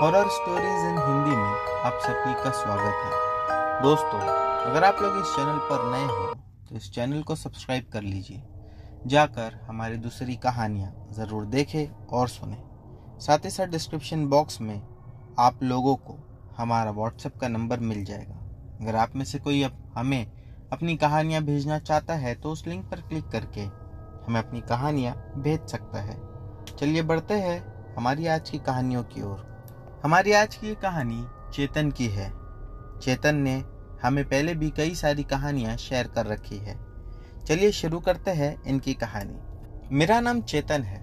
Horror stories in Hindi में आप सभी का स्वागत है दोस्तों अगर आप लोग इस चैनल पर नए हो तो इस चैनल को सब्सक्राइब कर लीजिए जाकर हमारी दूसरी कहानियाँ ज़रूर देखें और सुने साथ ही साथ डिस्क्रिप्शन बॉक्स में आप लोगों को हमारा व्हाट्सएप का नंबर मिल जाएगा अगर आप में से कोई अब हमें अपनी कहानियाँ भेजना चाहता है तो उस लिंक पर क्लिक करके हमें अपनी कहानियाँ भेज सकता है चलिए बढ़ते हैं हमारी आज की कहानियों की ओर हमारी आज की कहानी चेतन की है चेतन ने हमें पहले भी कई सारी कहानियाँ शेयर कर रखी है चलिए शुरू करते हैं इनकी कहानी मेरा नाम चेतन है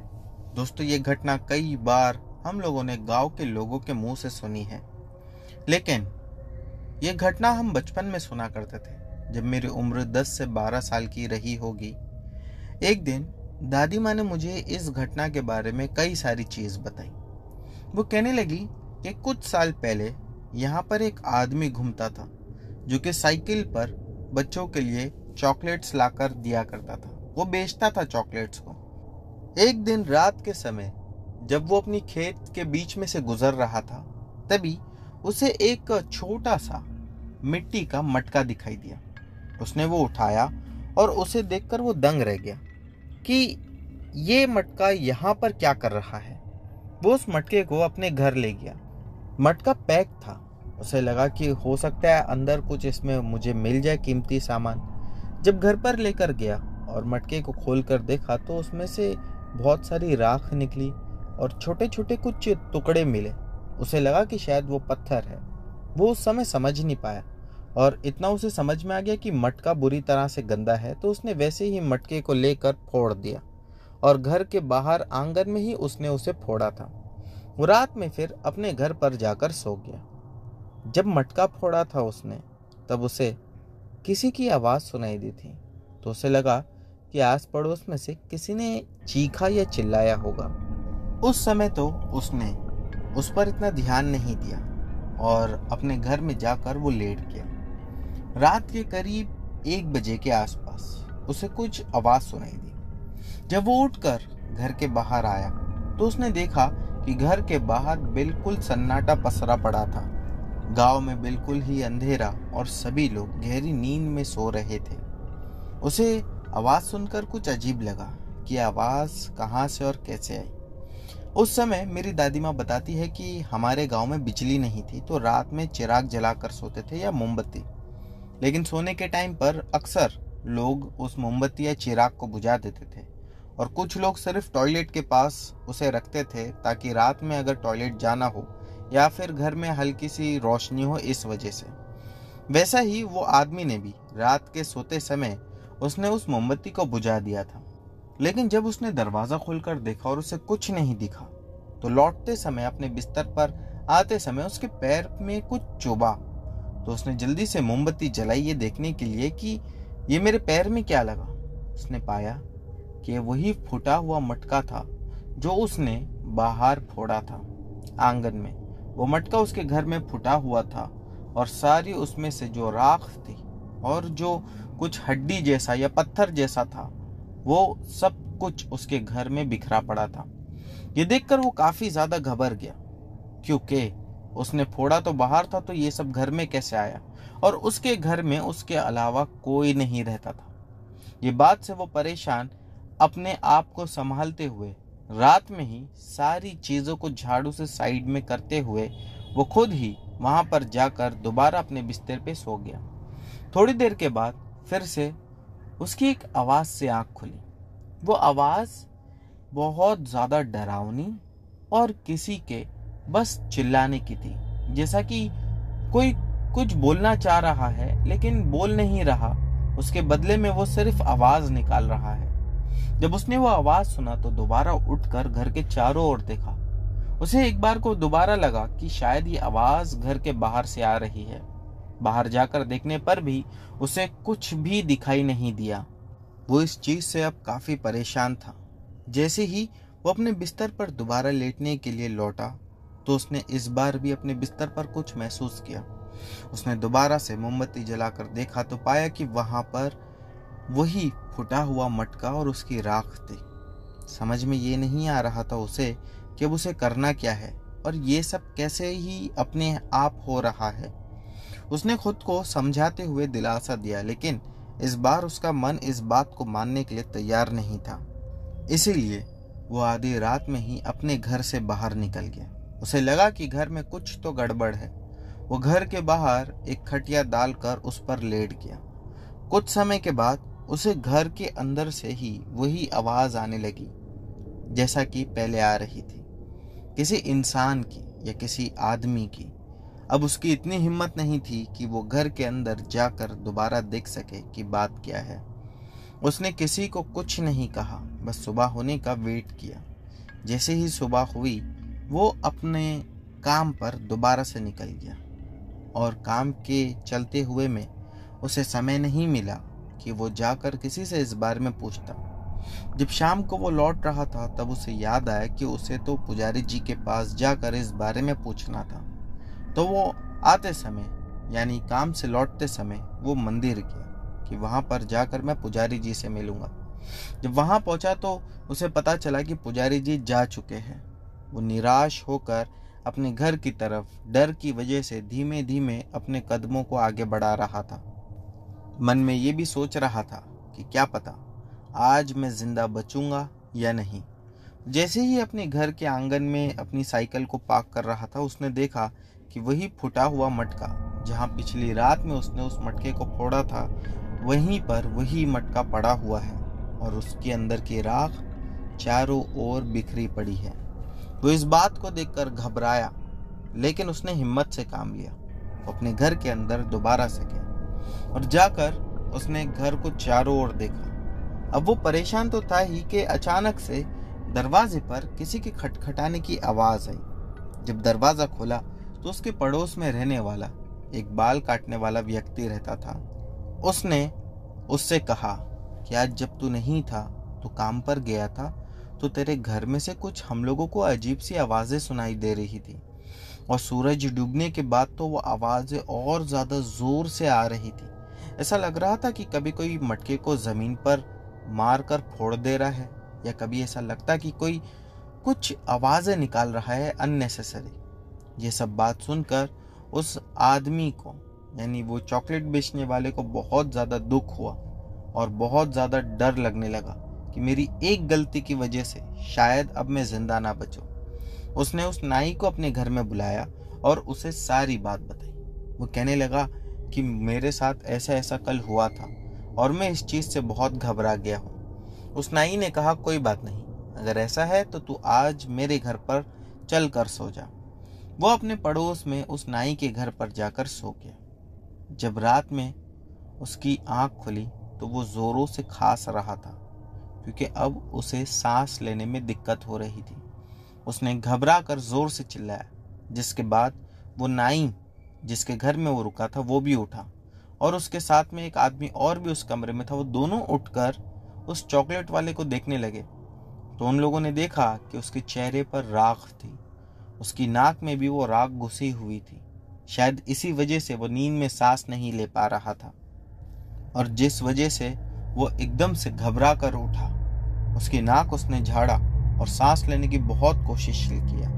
दोस्तों ये घटना कई बार हम लोगों ने गांव के लोगों के मुंह से सुनी है लेकिन ये घटना हम बचपन में सुना करते थे जब मेरी उम्र 10 से 12 साल की रही होगी एक दिन दादी माँ ने मुझे इस घटना के बारे में कई सारी चीज़ बताई वो कहने लगी कि कुछ साल पहले यहाँ पर एक आदमी घूमता था जो कि साइकिल पर बच्चों के लिए चॉकलेट्स लाकर दिया करता था वो बेचता था चॉकलेट्स को एक दिन रात के समय जब वो अपनी खेत के बीच में से गुजर रहा था तभी उसे एक छोटा सा मिट्टी का मटका दिखाई दिया उसने वो उठाया और उसे देखकर वो दंग रह गया कि ये मटका यहाँ पर क्या कर रहा है वो उस मटके को अपने घर ले गया मटका पैक था उसे लगा कि हो सकता है अंदर कुछ इसमें मुझे मिल जाए कीमती सामान जब घर पर लेकर गया और मटके को खोल कर देखा तो उसमें से बहुत सारी राख निकली और छोटे छोटे कुछ टुकड़े मिले उसे लगा कि शायद वो पत्थर है वो उस समय समझ नहीं पाया और इतना उसे समझ में आ गया कि मटका बुरी तरह से गंदा है तो उसने वैसे ही मटके को लेकर फोड़ दिया और घर के बाहर आंगन में ही उसने उसे फोड़ा था वो रात में फिर अपने घर पर जाकर सो गया जब मटका फोड़ा था उसने तब उसे किसी की आवाज़ सुनाई दी थी तो उसे लगा कि आस पड़ोस में से किसी ने चीखा या चिल्लाया होगा उस समय तो उसने उस पर इतना ध्यान नहीं दिया और अपने घर में जाकर वो लेट गया रात के करीब एक बजे के आसपास उसे कुछ आवाज़ सुनाई दी जब वो उठकर घर के बाहर आया तो उसने देखा कि घर के बाहर बिल्कुल सन्नाटा पसरा पड़ा था गांव में बिल्कुल ही अंधेरा और सभी लोग गहरी नींद में सो रहे थे उसे आवाज़ सुनकर कुछ अजीब लगा कि आवाज़ कहाँ से और कैसे आई उस समय मेरी दादी माँ बताती है कि हमारे गांव में बिजली नहीं थी तो रात में चिराग जलाकर सोते थे या मोमबत्ती लेकिन सोने के टाइम पर अक्सर लोग उस मोमबत्ती या चिराग को बुझा देते थे और कुछ लोग सिर्फ टॉयलेट के पास उसे रखते थे ताकि रात में अगर टॉयलेट जाना हो या फिर घर में हल्की सी रोशनी हो इस वजह से वैसा ही वो आदमी ने भी रात के सोते समय उसने उस मोमबत्ती को बुझा दिया था लेकिन जब उसने दरवाज़ा खोलकर देखा और उसे कुछ नहीं दिखा तो लौटते समय अपने बिस्तर पर आते समय उसके पैर में कुछ चुबा तो उसने जल्दी से मोमबत्ती जलाई ये देखने के लिए कि ये मेरे पैर में क्या लगा उसने पाया कि वही फूटा हुआ मटका था जो उसने बाहर फोड़ा था आंगन में वो मटका उसके घर में फूटा हुआ था और सारी उसमें से जो राख थी और जो कुछ हड्डी जैसा या पत्थर जैसा था वो सब कुछ उसके घर में बिखरा पड़ा था ये देखकर वो काफ़ी ज़्यादा घबर गया क्योंकि उसने फोड़ा तो बाहर था तो ये सब घर में कैसे आया और उसके घर में उसके अलावा कोई नहीं रहता था ये बात से वो परेशान अपने आप को संभालते हुए रात में ही सारी चीज़ों को झाड़ू से साइड में करते हुए वो खुद ही वहाँ पर जाकर दोबारा अपने बिस्तर पे सो गया थोड़ी देर के बाद फिर से उसकी एक आवाज़ से आँख खुली वो आवाज़ बहुत ज़्यादा डरावनी और किसी के बस चिल्लाने की थी जैसा कि कोई कुछ बोलना चाह रहा है लेकिन बोल नहीं रहा उसके बदले में वो सिर्फ आवाज़ निकाल रहा है जब उसने वो आवाज सुना तो दोबारा उठकर घर के चारों ओर देखा उसे एक बार को दोबारा लगा कि शायद ये आवाज घर के बाहर से आ रही है बाहर जाकर देखने पर भी उसे कुछ भी दिखाई नहीं दिया वो इस चीज से अब काफी परेशान था जैसे ही वो अपने बिस्तर पर दोबारा लेटने के लिए लौटा तो उसने इस बार भी अपने बिस्तर पर कुछ महसूस किया उसने दोबारा से मोमबत्ती जलाकर देखा तो पाया कि वहां पर वही फुटा हुआ मटका और उसकी राख थी समझ में ये नहीं आ रहा था उसे कि अब उसे करना क्या है और ये सब कैसे ही अपने आप हो रहा है उसने खुद को समझाते हुए दिलासा दिया लेकिन इस बार उसका मन इस बात को मानने के लिए तैयार नहीं था इसीलिए वो आधी रात में ही अपने घर से बाहर निकल गया उसे लगा कि घर में कुछ तो गड़बड़ है वो घर के बाहर एक खटिया डालकर उस पर लेट गया कुछ समय के बाद उसे घर के अंदर से ही वही आवाज़ आने लगी जैसा कि पहले आ रही थी किसी इंसान की या किसी आदमी की अब उसकी इतनी हिम्मत नहीं थी कि वो घर के अंदर जाकर दोबारा देख सके कि बात क्या है उसने किसी को कुछ नहीं कहा बस सुबह होने का वेट किया जैसे ही सुबह हुई वो अपने काम पर दोबारा से निकल गया और काम के चलते हुए में उसे समय नहीं मिला कि वो जाकर किसी से इस बारे में पूछता जब शाम को वो लौट रहा था तब उसे याद आया कि उसे तो पुजारी जी के पास जाकर इस बारे में पूछना था तो वो आते समय यानी काम से लौटते समय वो मंदिर गया कि वहाँ पर जाकर मैं पुजारी जी से मिलूँगा जब वहाँ पहुँचा तो उसे पता चला कि पुजारी जी जा चुके हैं वो निराश होकर अपने घर की तरफ डर की वजह से धीमे धीमे अपने कदमों को आगे बढ़ा रहा था मन में ये भी सोच रहा था कि क्या पता आज मैं ज़िंदा बचूंगा या नहीं जैसे ही अपने घर के आंगन में अपनी साइकिल को पार्क कर रहा था उसने देखा कि वही फुटा हुआ मटका जहाँ पिछली रात में उसने उस मटके को फोड़ा था वहीं पर वही मटका पड़ा हुआ है और उसके अंदर की राख चारों ओर बिखरी पड़ी है वो इस बात को देखकर घबराया लेकिन उसने हिम्मत से काम लिया अपने घर के अंदर दोबारा से गया और जाकर उसने घर को चारों ओर देखा अब वो परेशान तो था ही कि अचानक से दरवाजे पर किसी के खटखटाने की आवाज आई जब दरवाजा खोला तो उसके पड़ोस में रहने वाला एक बाल काटने वाला व्यक्ति रहता था उसने उससे कहा कि आज जब तू नहीं था तो काम पर गया था तो तेरे घर में से कुछ हम लोगों को अजीब सी आवाज़ें सुनाई दे रही थी और सूरज डूबने के बाद तो वो आवाज़ें और ज़्यादा ज़ोर से आ रही थी ऐसा लग रहा था कि कभी कोई मटके को ज़मीन पर मार कर फोड़ दे रहा है या कभी ऐसा लगता कि कोई कुछ आवाज़ें निकाल रहा है अननेसेसरी ये सब बात सुनकर उस आदमी को यानी वो चॉकलेट बेचने वाले को बहुत ज़्यादा दुख हुआ और बहुत ज़्यादा डर लगने लगा कि मेरी एक गलती की वजह से शायद अब मैं ज़िंदा ना बचूँ उसने उस नाई को अपने घर में बुलाया और उसे सारी बात बताई वो कहने लगा कि मेरे साथ ऐसा ऐसा कल हुआ था और मैं इस चीज़ से बहुत घबरा गया हूँ उस नाई ने कहा कोई बात नहीं अगर ऐसा है तो तू आज मेरे घर पर चल कर सो जा वो अपने पड़ोस में उस नाई के घर पर जाकर सो गया जब रात में उसकी आंख खुली तो वो ज़ोरों से खांस रहा था क्योंकि अब उसे सांस लेने में दिक्कत हो रही थी उसने घबरा कर जोर से चिल्लाया जिसके बाद वो नाइम जिसके घर में वो रुका था वो भी उठा और उसके साथ में एक आदमी और भी उस कमरे में था वो दोनों उठकर उस चॉकलेट वाले को देखने लगे तो उन लोगों ने देखा कि उसके चेहरे पर राख थी उसकी नाक में भी वो राख घुसी हुई थी शायद इसी वजह से वो नींद में सांस नहीं ले पा रहा था और जिस वजह से वो एकदम से घबरा कर उठा उसकी नाक उसने झाड़ा और सांस लेने की बहुत कोशिश किया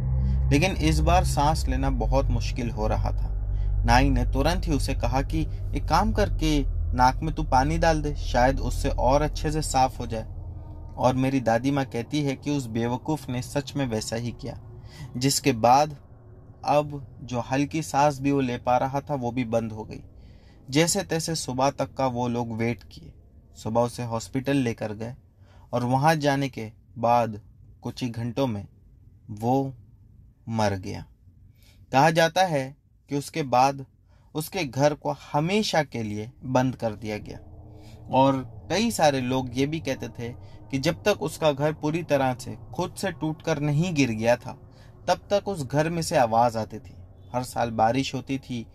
लेकिन इस बार सांस लेना बहुत मुश्किल हो रहा था नाई ने तुरंत ही उसे कहा कि एक काम करके नाक में तू पानी डाल दे शायद उससे और अच्छे से साफ हो जाए और मेरी दादी माँ कहती है कि उस बेवकूफ़ ने सच में वैसा ही किया जिसके बाद अब जो हल्की सांस भी वो ले पा रहा था वो भी बंद हो गई जैसे तैसे सुबह तक का वो लोग वेट किए सुबह उसे हॉस्पिटल लेकर गए और वहाँ जाने के बाद कुछ ही घंटों में वो मर गया कहा जाता है कि उसके बाद उसके घर को हमेशा के लिए बंद कर दिया गया और कई सारे लोग ये भी कहते थे कि जब तक उसका घर पूरी तरह से खुद से टूट कर नहीं गिर गया था तब तक उस घर में से आवाज़ आती थी हर साल बारिश होती थी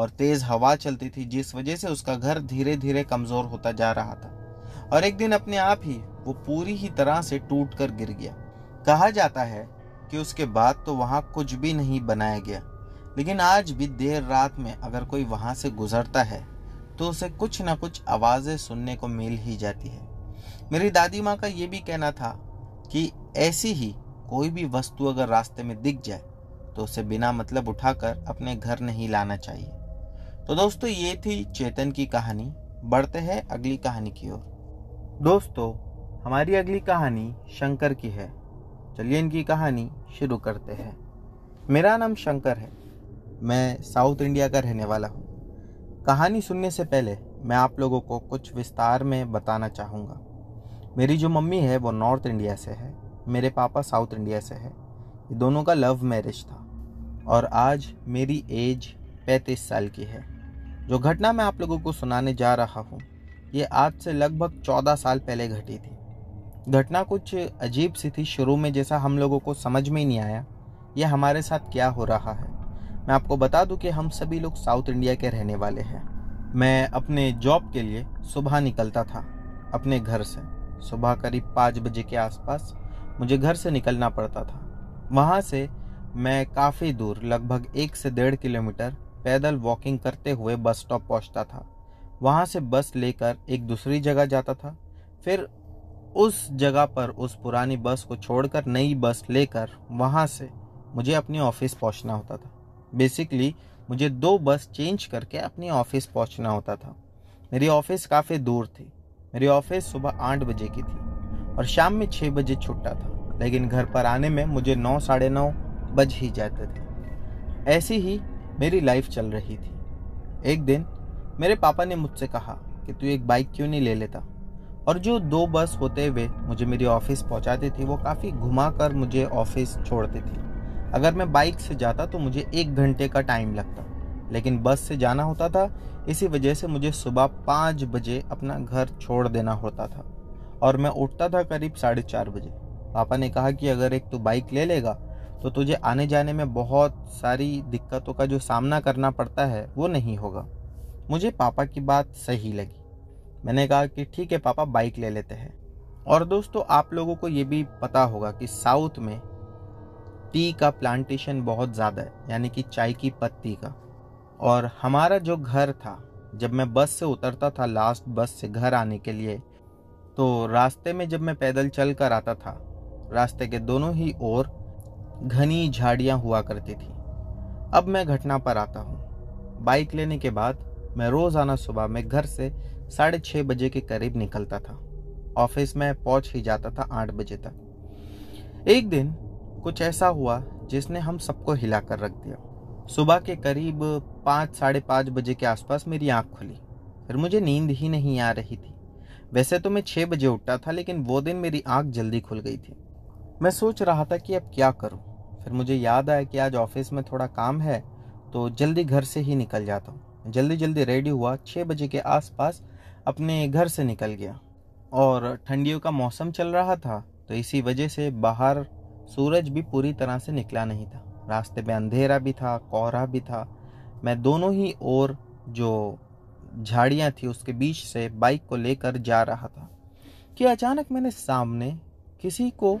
और तेज़ हवा चलती थी जिस वजह से उसका घर धीरे धीरे कमज़ोर होता जा रहा था और एक दिन अपने आप ही वो पूरी ही तरह से टूट कर गिर गया कहा जाता है कि उसके बाद तो वहाँ कुछ भी नहीं बनाया गया लेकिन आज भी देर रात में अगर कोई वहाँ से गुजरता है तो उसे कुछ ना कुछ आवाज़ें सुनने को मिल ही जाती है मेरी दादी माँ का ये भी कहना था कि ऐसी ही कोई भी वस्तु अगर रास्ते में दिख जाए तो उसे बिना मतलब उठाकर अपने घर नहीं लाना चाहिए तो दोस्तों ये थी चेतन की कहानी बढ़ते हैं अगली कहानी की ओर दोस्तों हमारी अगली कहानी शंकर की है चलिए इनकी कहानी शुरू करते हैं मेरा नाम शंकर है मैं साउथ इंडिया का रहने वाला हूँ कहानी सुनने से पहले मैं आप लोगों को कुछ विस्तार में बताना चाहूँगा मेरी जो मम्मी है वो नॉर्थ इंडिया से है मेरे पापा साउथ इंडिया से है ये दोनों का लव मैरिज था और आज मेरी एज पैंतीस साल की है जो घटना मैं आप लोगों को सुनाने जा रहा हूँ ये आज से लगभग चौदह साल पहले घटी थी घटना कुछ अजीब सी थी शुरू में जैसा हम लोगों को समझ में ही नहीं आया यह हमारे साथ क्या हो रहा है मैं आपको बता दूं कि हम सभी लोग साउथ इंडिया के रहने वाले हैं मैं अपने जॉब के लिए सुबह निकलता था अपने घर से सुबह करीब पाँच बजे के आसपास मुझे घर से निकलना पड़ता था वहाँ से मैं काफ़ी दूर लगभग एक से डेढ़ किलोमीटर पैदल वॉकिंग करते हुए बस स्टॉप पहुँचता था वहाँ से बस लेकर एक दूसरी जगह जाता था फिर उस जगह पर उस पुरानी बस को छोड़कर नई बस लेकर वहाँ से मुझे अपने ऑफिस पहुँचना होता था बेसिकली मुझे दो बस चेंज करके अपने ऑफिस पहुँचना होता था मेरी ऑफिस काफ़ी दूर थी मेरी ऑफिस सुबह आठ बजे की थी और शाम में छः बजे छुट्टा था लेकिन घर पर आने में मुझे नौ साढ़े नौ बज ही जाते थे ऐसी ही मेरी लाइफ चल रही थी एक दिन मेरे पापा ने मुझसे कहा कि तू एक बाइक क्यों नहीं ले लेता और जो दो बस होते हुए मुझे मेरी ऑफिस पहुंचाती थी वो काफ़ी घुमा कर मुझे ऑफिस छोड़ती थी अगर मैं बाइक से जाता तो मुझे एक घंटे का टाइम लगता लेकिन बस से जाना होता था इसी वजह से मुझे सुबह पाँच बजे अपना घर छोड़ देना होता था और मैं उठता था करीब साढ़े चार बजे पापा ने कहा कि अगर एक तो बाइक ले लेगा तो तुझे आने जाने में बहुत सारी दिक्कतों का जो सामना करना पड़ता है वो नहीं होगा मुझे पापा की बात सही लगी मैंने कहा कि ठीक है पापा बाइक ले लेते हैं और दोस्तों आप लोगों को ये भी पता होगा कि साउथ में टी का प्लांटेशन बहुत ज़्यादा है यानी कि चाय की पत्ती का और हमारा जो घर था जब मैं बस से उतरता था लास्ट बस से घर आने के लिए तो रास्ते में जब मैं पैदल चल कर आता था रास्ते के दोनों ही ओर घनी झाड़ियाँ हुआ करती थी अब मैं घटना पर आता हूँ बाइक लेने के बाद मैं रोज आना सुबह में घर से साढ़े छः बजे के करीब निकलता था ऑफिस में पहुंच ही जाता था आठ बजे तक एक दिन कुछ ऐसा हुआ जिसने हम सबको हिला कर रख दिया सुबह के करीब पाँच साढ़े पाँच बजे के आसपास मेरी आँख खुली फिर मुझे नींद ही नहीं आ रही थी वैसे तो मैं छः बजे उठता था लेकिन वो दिन मेरी आँख जल्दी खुल गई थी मैं सोच रहा था कि अब क्या करूँ फिर मुझे याद आया कि आज ऑफिस में थोड़ा काम है तो जल्दी घर से ही निकल जाता हूँ जल्दी जल्दी रेडी हुआ छः बजे के आसपास अपने घर से निकल गया और ठंडियों का मौसम चल रहा था तो इसी वजह से बाहर सूरज भी पूरी तरह से निकला नहीं था रास्ते में अंधेरा भी था कोहरा भी था मैं दोनों ही ओर जो झाड़ियाँ थी उसके बीच से बाइक को लेकर जा रहा था कि अचानक मैंने सामने किसी को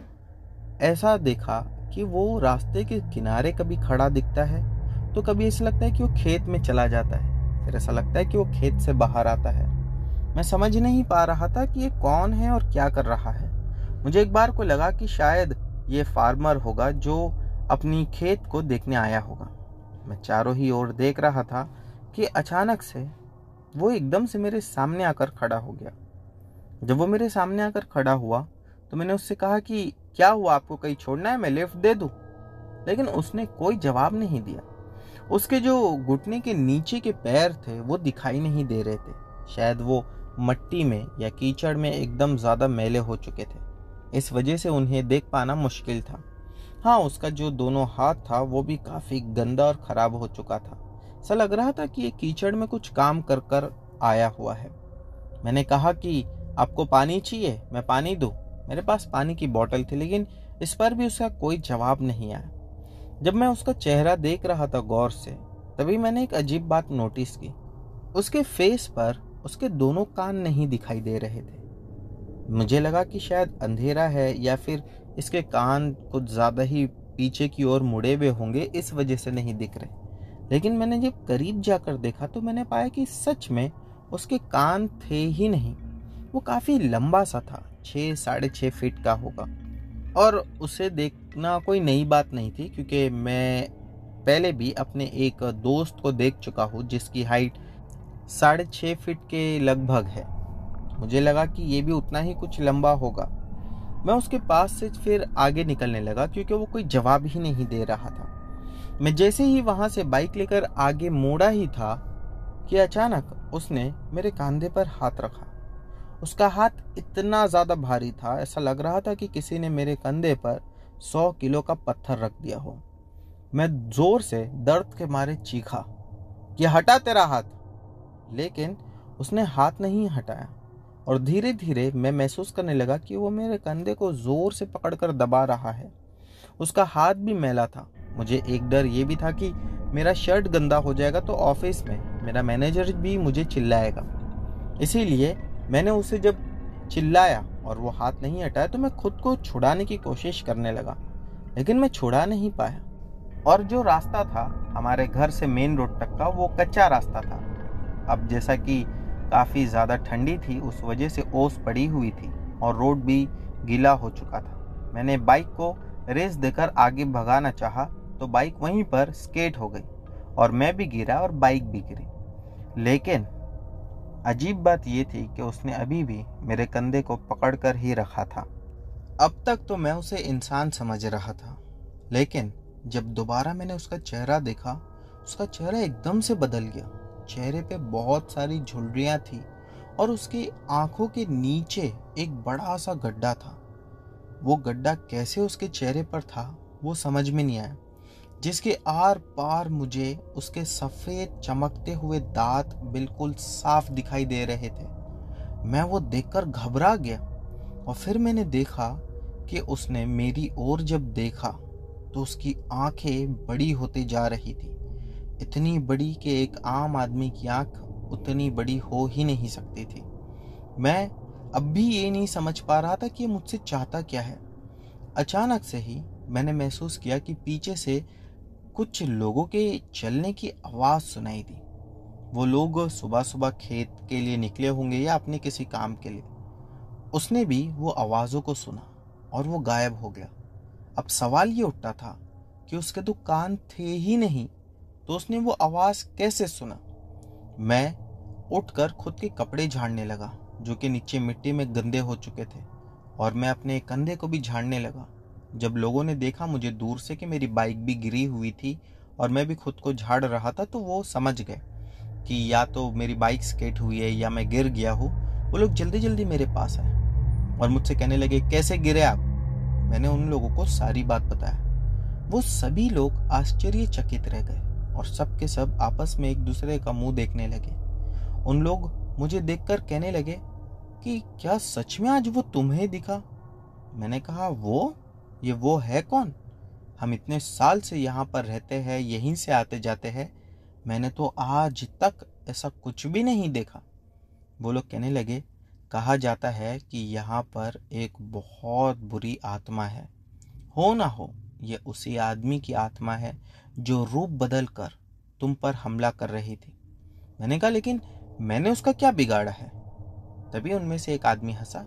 ऐसा देखा कि वो रास्ते के किनारे कभी खड़ा दिखता है तो कभी ऐसा लगता है कि वो खेत में चला जाता है फिर ऐसा लगता है कि वो खेत से बाहर आता है मैं समझ नहीं पा रहा था कि ये कौन है और क्या कर रहा है मुझे एक बार को लगा कि शायद ये फार्मर होगा जो अपनी खेत को देखने आया होगा मैं चारों ही ओर देख रहा था कि अचानक से वो एकदम से मेरे सामने आकर खड़ा हो गया जब वो मेरे सामने आकर खड़ा हुआ तो मैंने उससे कहा कि क्या हुआ आपको कहीं छोड़ना है मैं लिफ्ट दे दूँ लेकिन उसने कोई जवाब नहीं दिया उसके जो घुटने के नीचे के पैर थे वो दिखाई नहीं दे रहे थे शायद वो मट्टी में या कीचड़ में एकदम ज़्यादा मैले हो चुके थे इस वजह से उन्हें देख पाना मुश्किल था हाँ उसका जो दोनों हाथ था वो भी काफ़ी गंदा और ख़राब हो चुका था ऐसा लग रहा था कि ये कीचड़ में कुछ काम कर कर आया हुआ है मैंने कहा कि आपको पानी चाहिए मैं पानी दूँ मेरे पास पानी की बोतल थी लेकिन इस पर भी उसका कोई जवाब नहीं आया जब मैं उसका चेहरा देख रहा था गौर से तभी मैंने एक अजीब बात नोटिस की उसके फेस पर उसके दोनों कान नहीं दिखाई दे रहे थे मुझे लगा कि शायद अंधेरा है या फिर इसके कान कुछ ज़्यादा ही पीछे की ओर मुड़े हुए होंगे इस वजह से नहीं दिख रहे लेकिन मैंने जब करीब जाकर देखा तो मैंने पाया कि सच में उसके कान थे ही नहीं वो काफ़ी लंबा सा था छः साढ़े छः फीट का होगा और उसे देखना कोई नई बात नहीं थी क्योंकि मैं पहले भी अपने एक दोस्त को देख चुका हूँ जिसकी हाइट साढ़े छः फीट के लगभग है मुझे लगा कि ये भी उतना ही कुछ लंबा होगा मैं उसके पास से फिर आगे निकलने लगा क्योंकि वो कोई जवाब ही नहीं दे रहा था मैं जैसे ही वहाँ से बाइक लेकर आगे मोड़ा ही था कि अचानक उसने मेरे कंधे पर हाथ रखा उसका हाथ इतना ज़्यादा भारी था ऐसा लग रहा था कि किसी ने मेरे कंधे पर सौ किलो का पत्थर रख दिया हो मैं जोर से दर्द के मारे चीखा कि हटा तेरा हाथ लेकिन उसने हाथ नहीं हटाया और धीरे धीरे मैं महसूस करने लगा कि वो मेरे कंधे को ज़ोर से पकड़कर दबा रहा है उसका हाथ भी मैला था मुझे एक डर ये भी था कि मेरा शर्ट गंदा हो जाएगा तो ऑफिस में मेरा मैनेजर भी मुझे चिल्लाएगा इसीलिए मैंने उसे जब चिल्लाया और वो हाथ नहीं हटाया तो मैं खुद को छुड़ाने की कोशिश करने लगा लेकिन मैं छुड़ा नहीं पाया और जो रास्ता था हमारे घर से मेन रोड तक का वो कच्चा रास्ता था अब जैसा कि काफ़ी ज़्यादा ठंडी थी उस वजह से ओस पड़ी हुई थी और रोड भी गीला हो चुका था मैंने बाइक को रेस देकर आगे भगाना चाहा तो बाइक वहीं पर स्केट हो गई और मैं भी गिरा और बाइक भी गिरी लेकिन अजीब बात यह थी कि उसने अभी भी मेरे कंधे को पकड़ कर ही रखा था अब तक तो मैं उसे इंसान समझ रहा था लेकिन जब दोबारा मैंने उसका चेहरा देखा उसका चेहरा एकदम से बदल गया चेहरे पे बहुत सारी झुलरियाँ थी और उसकी आंखों के नीचे एक बड़ा सा गड्ढा था वो गड्ढा कैसे उसके चेहरे पर था वो समझ में नहीं आया जिसके आर पार मुझे उसके सफ़ेद चमकते हुए दांत बिल्कुल साफ दिखाई दे रहे थे मैं वो देखकर घबरा गया और फिर मैंने देखा कि उसने मेरी ओर जब देखा तो उसकी आंखें बड़ी होती जा रही थी इतनी बड़ी कि एक आम आदमी की आंख उतनी बड़ी हो ही नहीं सकती थी मैं अब भी ये नहीं समझ पा रहा था कि मुझसे चाहता क्या है अचानक से ही मैंने महसूस किया कि पीछे से कुछ लोगों के चलने की आवाज़ सुनाई दी वो लोग सुबह सुबह खेत के लिए निकले होंगे या अपने किसी काम के लिए उसने भी वो आवाज़ों को सुना और वो गायब हो गया अब सवाल ये उठता था कि उसके तो कान थे ही नहीं तो उसने वो आवाज़ कैसे सुना मैं उठकर खुद के कपड़े झाड़ने लगा जो कि नीचे मिट्टी में गंदे हो चुके थे और मैं अपने कंधे को भी झाड़ने लगा जब लोगों ने देखा मुझे दूर से कि मेरी बाइक भी गिरी हुई थी और मैं भी खुद को झाड़ रहा था तो वो समझ गए कि या तो मेरी बाइक स्केट हुई है या मैं गिर गया हूँ वो लोग जल्दी जल्दी मेरे पास आए और मुझसे कहने लगे कैसे गिरे आप मैंने उन लोगों को सारी बात बताया वो सभी लोग आश्चर्यचकित रह गए और सब के सब आपस में एक दूसरे का मुंह देखने लगे उन लोग मुझे देखकर कहने लगे कि क्या सच में आज वो तुम्हें दिखा मैंने कहा वो ये वो है कौन हम इतने साल से यहाँ पर रहते हैं यहीं से आते जाते हैं मैंने तो आज तक ऐसा कुछ भी नहीं देखा वो लोग कहने लगे कहा जाता है कि यहाँ पर एक बहुत बुरी आत्मा है हो ना हो ये उसी आदमी की आत्मा है जो रूप बदल कर तुम पर हमला कर रही थी मैंने कहा लेकिन मैंने उसका क्या बिगाड़ा है तभी उनमें से एक आदमी हंसा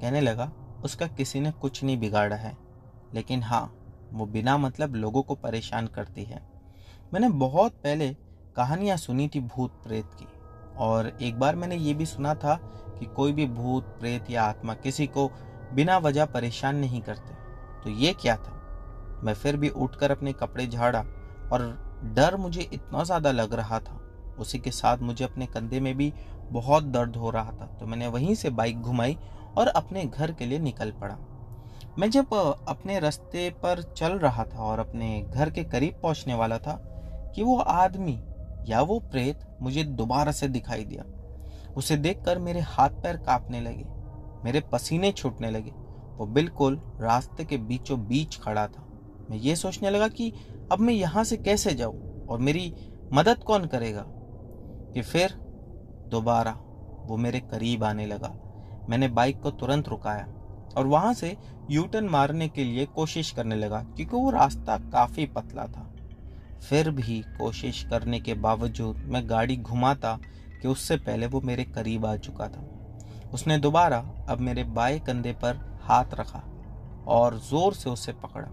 कहने लगा उसका किसी ने कुछ नहीं बिगाड़ा है लेकिन हाँ वो बिना मतलब लोगों को परेशान करती है मैंने बहुत पहले कहानियाँ सुनी थी भूत प्रेत की और एक बार मैंने ये भी सुना था कि कोई भी भूत प्रेत या आत्मा किसी को बिना वजह परेशान नहीं करते तो ये क्या था मैं फिर भी उठकर अपने कपड़े झाड़ा और डर मुझे इतना ज़्यादा लग रहा था उसी के साथ मुझे अपने कंधे में भी बहुत दर्द हो रहा था तो मैंने वहीं से बाइक घुमाई और अपने घर के लिए निकल पड़ा मैं जब अपने रास्ते पर चल रहा था और अपने घर के करीब पहुंचने वाला था कि वो आदमी या वो प्रेत मुझे दोबारा से दिखाई दिया उसे देखकर मेरे हाथ पैर कांपने लगे मेरे पसीने छूटने लगे वो बिल्कुल रास्ते के बीचों बीच खड़ा था मैं ये सोचने लगा कि अब मैं यहाँ से कैसे जाऊँ और मेरी मदद कौन करेगा कि फिर दोबारा वो मेरे करीब आने लगा मैंने बाइक को तुरंत रुकाया और वहाँ से यूटर्न मारने के लिए कोशिश करने लगा क्योंकि वो रास्ता काफ़ी पतला था फिर भी कोशिश करने के बावजूद मैं गाड़ी घुमाता कि उससे पहले वो मेरे करीब आ चुका था उसने दोबारा अब मेरे बाएं कंधे पर हाथ रखा और ज़ोर से उसे पकड़ा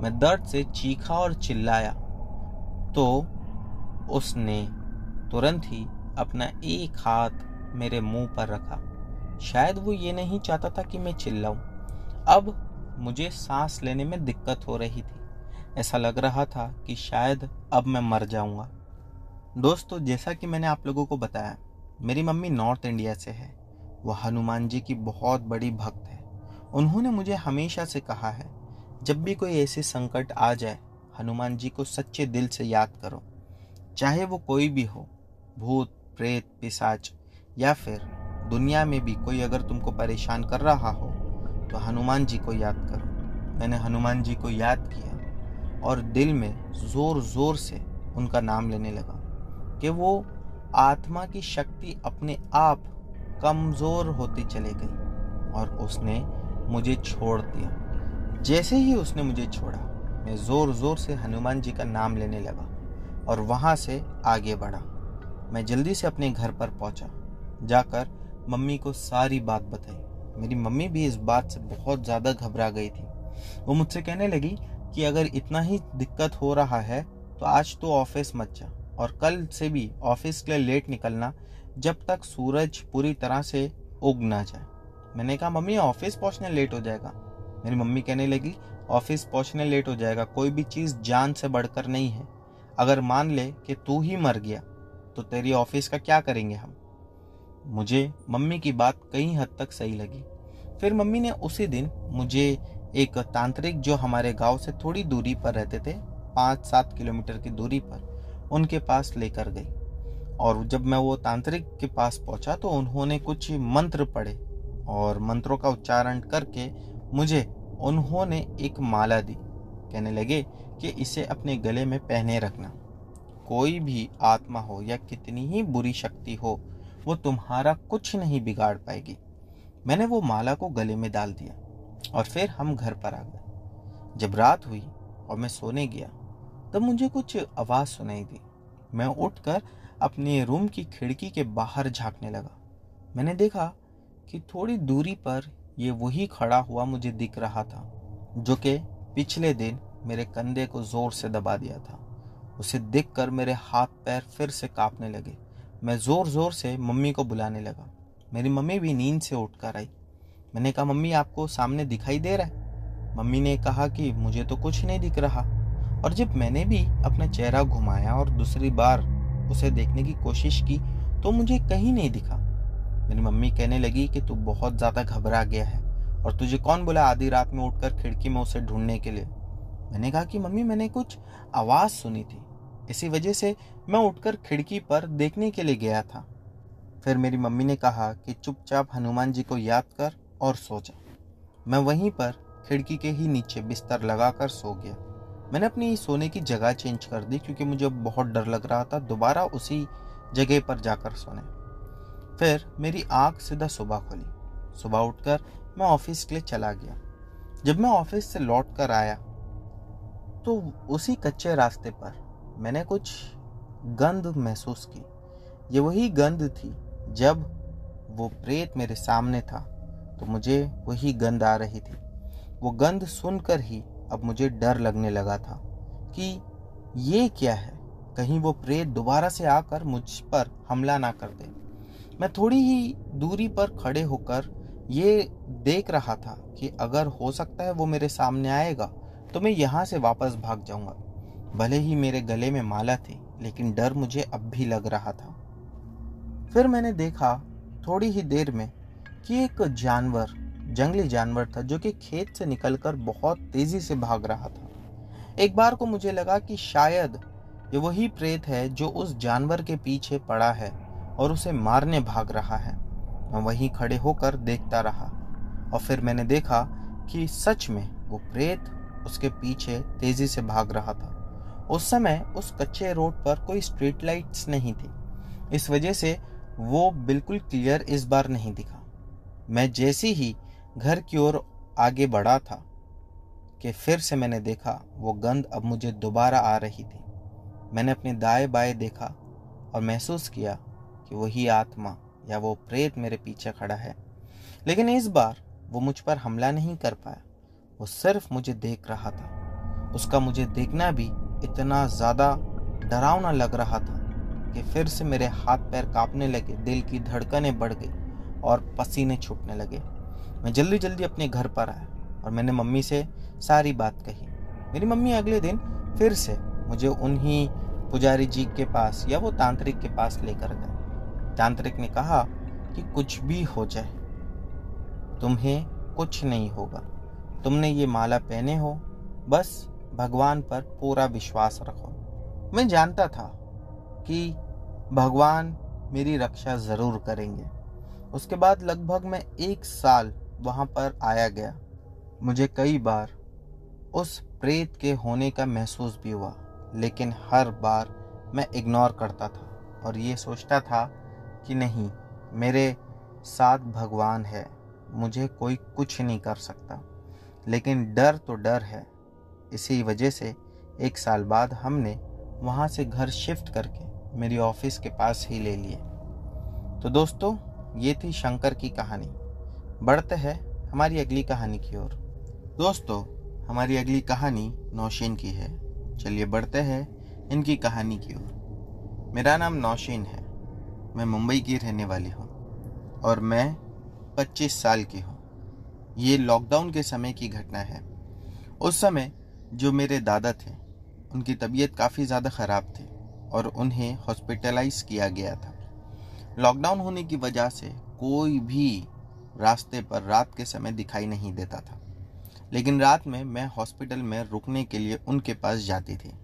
मैं दर्द से चीखा और चिल्लाया तो उसने तुरंत ही अपना एक हाथ मेरे मुंह पर रखा शायद वो ये नहीं चाहता था कि मैं चिल्लाऊं अब मुझे सांस लेने में दिक्कत हो रही थी ऐसा लग रहा था कि शायद अब मैं मर जाऊंगा दोस्तों जैसा कि मैंने आप लोगों को बताया मेरी मम्मी नॉर्थ इंडिया से है वह हनुमान जी की बहुत बड़ी भक्त है उन्होंने मुझे हमेशा से कहा है जब भी कोई ऐसे संकट आ जाए हनुमान जी को सच्चे दिल से याद करो चाहे वो कोई भी हो भूत प्रेत पिसाच या फिर दुनिया में भी कोई अगर तुमको परेशान कर रहा हो तो हनुमान जी को याद करो मैंने हनुमान जी को याद किया और दिल में ज़ोर ज़ोर से उनका नाम लेने लगा कि वो आत्मा की शक्ति अपने आप कमज़ोर होती चली गई और उसने मुझे छोड़ दिया जैसे ही उसने मुझे छोड़ा मैं ज़ोर ज़ोर से हनुमान जी का नाम लेने लगा और वहाँ से आगे बढ़ा मैं जल्दी से अपने घर पर पहुँचा जाकर मम्मी को सारी बात बताई मेरी मम्मी भी इस बात से बहुत ज़्यादा घबरा गई थी वो मुझसे कहने लगी कि अगर इतना ही दिक्कत हो रहा है तो आज तो ऑफिस मत जा और कल से भी ऑफिस के लिए लेट निकलना जब तक सूरज पूरी तरह से उग ना जाए मैंने कहा मम्मी ऑफिस पहुंचने लेट हो जाएगा मेरी मम्मी कहने लगी ऑफिस पहुंचने लेट हो जाएगा कोई भी चीज़ जान से बढ़कर नहीं है अगर मान ले कि तू ही मर गया तो तेरी ऑफिस का क्या करेंगे हम मुझे मम्मी की बात कई हद तक सही लगी फिर मम्मी ने उसी दिन मुझे एक तांत्रिक जो हमारे गांव से थोड़ी दूरी पर रहते थे पाँच सात किलोमीटर की दूरी पर उनके पास लेकर गई और जब मैं वो तांत्रिक के पास पहुंचा तो उन्होंने कुछ मंत्र पढ़े और मंत्रों का उच्चारण करके मुझे उन्होंने एक माला दी कहने लगे कि इसे अपने गले में पहने रखना कोई भी आत्मा हो या कितनी ही बुरी शक्ति हो वो तुम्हारा कुछ नहीं बिगाड़ पाएगी मैंने वो माला को गले में डाल दिया और फिर हम घर पर आ गए जब रात हुई और मैं सोने गया तब मुझे कुछ आवाज़ सुनाई दी मैं उठकर अपने रूम की खिड़की के बाहर झांकने लगा मैंने देखा कि थोड़ी दूरी पर ये वही खड़ा हुआ मुझे दिख रहा था जो कि पिछले दिन मेरे कंधे को ज़ोर से दबा दिया था उसे कर मेरे हाथ पैर फिर से कांपने लगे मैं ज़ोर ज़ोर से मम्मी को बुलाने लगा मेरी मम्मी भी नींद से उठ कर आई मैंने कहा मम्मी आपको सामने दिखाई दे रहा है मम्मी ने कहा कि मुझे तो कुछ नहीं दिख रहा और जब मैंने भी अपना चेहरा घुमाया और दूसरी बार उसे देखने की कोशिश की तो मुझे कहीं नहीं दिखा मेरी मम्मी कहने लगी कि तू बहुत ज़्यादा घबरा गया है और तुझे कौन बोला आधी रात में उठकर खिड़की में उसे ढूंढने के लिए मैंने कहा कि मम्मी मैंने कुछ आवाज़ सुनी थी इसी वजह से मैं उठकर खिड़की पर देखने के लिए गया था फिर मेरी मम्मी ने कहा कि चुपचाप हनुमान जी को याद कर और सो जा मैं वहीं पर खिड़की के ही नीचे बिस्तर लगाकर सो गया मैंने अपनी सोने की जगह चेंज कर दी क्योंकि मुझे बहुत डर लग रहा था दोबारा उसी जगह पर जाकर सोने फिर मेरी आँख सीधा सुबह खुली सुबह उठकर मैं ऑफिस के लिए चला गया जब मैं ऑफिस से लौट कर आया तो उसी कच्चे रास्ते पर मैंने कुछ गंध महसूस की ये वही गंध थी जब वो प्रेत मेरे सामने था तो मुझे वही गंध आ रही थी वो गंध सुनकर ही अब मुझे डर लगने लगा था कि ये क्या है कहीं वो प्रेत दोबारा से आकर मुझ पर हमला ना कर दे मैं थोड़ी ही दूरी पर खड़े होकर ये देख रहा था कि अगर हो सकता है वो मेरे सामने आएगा तो मैं यहाँ से वापस भाग जाऊंगा भले ही मेरे गले में माला थी लेकिन डर मुझे अब भी लग रहा था फिर मैंने देखा थोड़ी ही देर में कि एक जानवर जंगली जानवर था जो कि खेत से निकलकर बहुत तेजी से भाग रहा था एक बार को मुझे लगा कि शायद ये वही प्रेत है जो उस जानवर के पीछे पड़ा है और उसे मारने भाग रहा है मैं वहीं खड़े होकर देखता रहा और फिर मैंने देखा कि सच में वो प्रेत उसके पीछे तेजी से भाग रहा था उस समय उस कच्चे रोड पर कोई स्ट्रीट लाइट्स नहीं थी इस वजह से वो बिल्कुल क्लियर इस बार नहीं दिखा मैं जैसे ही घर की ओर आगे बढ़ा था कि फिर से मैंने देखा वो गंद अब मुझे दोबारा आ रही थी मैंने अपने दाएं बाएं देखा और महसूस किया कि वही आत्मा या वो प्रेत मेरे पीछे खड़ा है लेकिन इस बार वो मुझ पर हमला नहीं कर पाया वो सिर्फ मुझे देख रहा था उसका मुझे देखना भी इतना ज़्यादा डरावना लग रहा था कि फिर से मेरे हाथ पैर कांपने लगे दिल की धड़कनें बढ़ गई और पसीने छूटने लगे मैं जल्दी जल्दी अपने घर पर आया और मैंने मम्मी से सारी बात कही मेरी मम्मी अगले दिन फिर से मुझे उन्हीं पुजारी जी के पास या वो तांत्रिक के पास लेकर गए तांत्रिक ने कहा कि कुछ भी हो जाए तुम्हें कुछ नहीं होगा तुमने ये माला पहने हो बस भगवान पर पूरा विश्वास रखो मैं जानता था कि भगवान मेरी रक्षा ज़रूर करेंगे उसके बाद लगभग मैं एक साल वहाँ पर आया गया मुझे कई बार उस प्रेत के होने का महसूस भी हुआ लेकिन हर बार मैं इग्नोर करता था और ये सोचता था कि नहीं मेरे साथ भगवान है मुझे कोई कुछ नहीं कर सकता लेकिन डर तो डर है इसी वजह से एक साल बाद हमने वहाँ से घर शिफ्ट करके मेरी ऑफिस के पास ही ले लिए तो दोस्तों ये थी शंकर की कहानी बढ़ते हैं हमारी अगली कहानी की ओर दोस्तों हमारी अगली कहानी नौशीन की है चलिए बढ़ते हैं इनकी कहानी की ओर मेरा नाम नौशीन है मैं मुंबई की रहने वाली हूँ और मैं 25 साल की हूँ ये लॉकडाउन के समय की घटना है उस समय जो मेरे दादा थे उनकी तबीयत काफ़ी ज़्यादा ख़राब थी और उन्हें हॉस्पिटलाइज किया गया था लॉकडाउन होने की वजह से कोई भी रास्ते पर रात के समय दिखाई नहीं देता था लेकिन रात में मैं हॉस्पिटल में रुकने के लिए उनके पास जाती थी